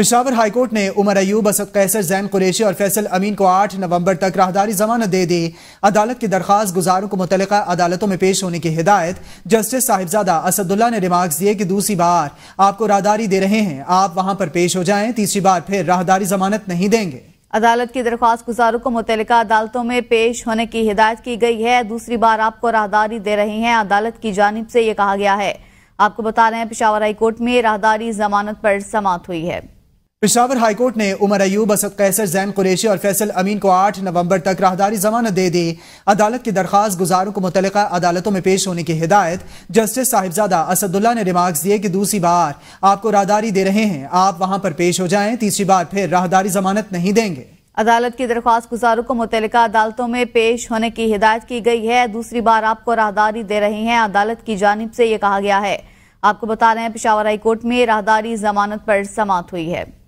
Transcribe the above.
Peshawar high court ने उमर अयूब असद कैसर जैन कुरेशी और फैसल अमीन को 8 नवंबर तक राहदारी जमानत दे दी अदालत की दरखास्त गुजारों को मुतल अदालतों में पेश होने की हिदायत जस्टिस साहिबजादा असदुल्ला ने रिमार्क्स दिए कि दूसरी बार आपको राहदारी दे रहे हैं आप वहां पर पेश हो जाएं तीसरी बार फिर राहदारी जमानत नहीं देंगे अदालत की दरख्वास्त गुजारों को मुतल अदालतों में पेश होने की हिदायत की गई है दूसरी बार आपको राहदारी दे रहे हैं अदालत की जानब से ये कहा गया है आपको बता रहे हैं पिशावर हाईकोर्ट में राहदारी जमानत पर समाप्त हुई है पिशावर हाईकोर्ट ने उमर अयूब असद कैसर जैन कुरेशी और फैसल अमीन को आठ नवंबर तक राहदारी जमानत दे दी अदालत की दरखास्त गुजारों को मुतल अदालतों में पेश होने की हिदायत जस्टिस साहिबजादा असदुल्ला ने रिमार्क दिए कि दूसरी बार आपको राहदारी दे रहे हैं आप वहां पर पेश हो जाएं तीसरी बार फिर राहदारी जमानत नहीं देंगे अदालत की दरख्वास्त गुजारों को मुतल अदालतों में पेश होने की हिदायत की गई है दूसरी बार आपको राहदारी दे रहे हैं अदालत की जानब से ये कहा गया है आपको बता रहे हैं पिशावर हाईकोर्ट में राहदारी जमानत पर समाप्त हुई है